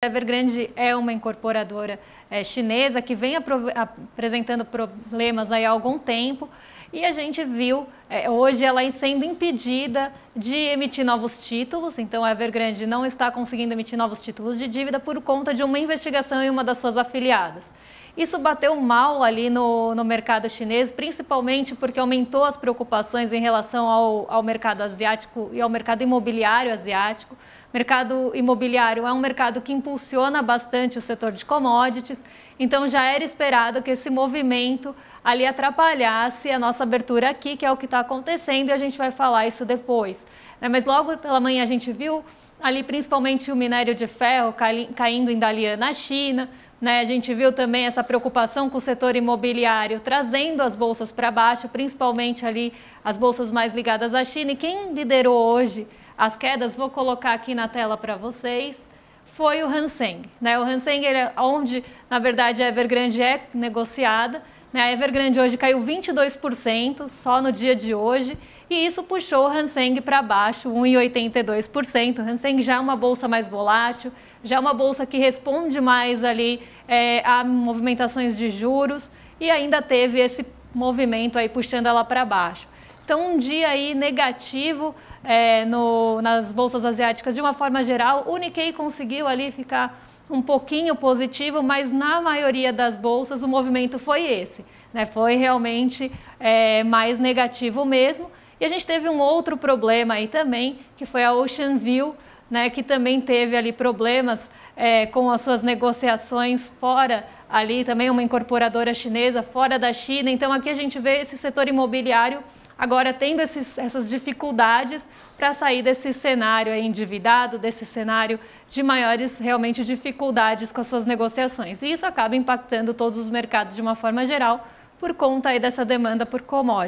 Evergrande é uma incorporadora é, chinesa que vem apresentando problemas há algum tempo e a gente viu é, hoje ela sendo impedida de emitir novos títulos. Então, a Evergrande não está conseguindo emitir novos títulos de dívida por conta de uma investigação em uma das suas afiliadas. Isso bateu mal ali no, no mercado chinês, principalmente porque aumentou as preocupações em relação ao, ao mercado asiático e ao mercado imobiliário asiático mercado imobiliário é um mercado que impulsiona bastante o setor de commodities, então já era esperado que esse movimento ali atrapalhasse a nossa abertura aqui, que é o que está acontecendo, e a gente vai falar isso depois. É, mas logo pela manhã a gente viu ali principalmente o minério de ferro caindo em Dalian na China, né? a gente viu também essa preocupação com o setor imobiliário, trazendo as bolsas para baixo, principalmente ali as bolsas mais ligadas à China. E quem liderou hoje as quedas, vou colocar aqui na tela para vocês, foi o Hanseng. Né? O Hanseng, ele é onde, na verdade, a Evergrande é negociada. Né? A Evergrande hoje caiu 22% só no dia de hoje. E isso puxou o Hanseng para baixo, 1,82%. O Hanseng já é uma bolsa mais volátil, já é uma bolsa que responde mais ali é, a movimentações de juros e ainda teve esse movimento aí puxando ela para baixo. Então, um dia aí negativo é, no, nas bolsas asiáticas de uma forma geral. O Nikkei conseguiu ali ficar um pouquinho positivo, mas na maioria das bolsas o movimento foi esse. Né? Foi realmente é, mais negativo mesmo. E a gente teve um outro problema aí também, que foi a Ocean View, né, que também teve ali problemas é, com as suas negociações fora ali, também uma incorporadora chinesa, fora da China. Então aqui a gente vê esse setor imobiliário agora tendo esses, essas dificuldades para sair desse cenário endividado, desse cenário de maiores realmente dificuldades com as suas negociações. E isso acaba impactando todos os mercados de uma forma geral por conta aí dessa demanda por commodities.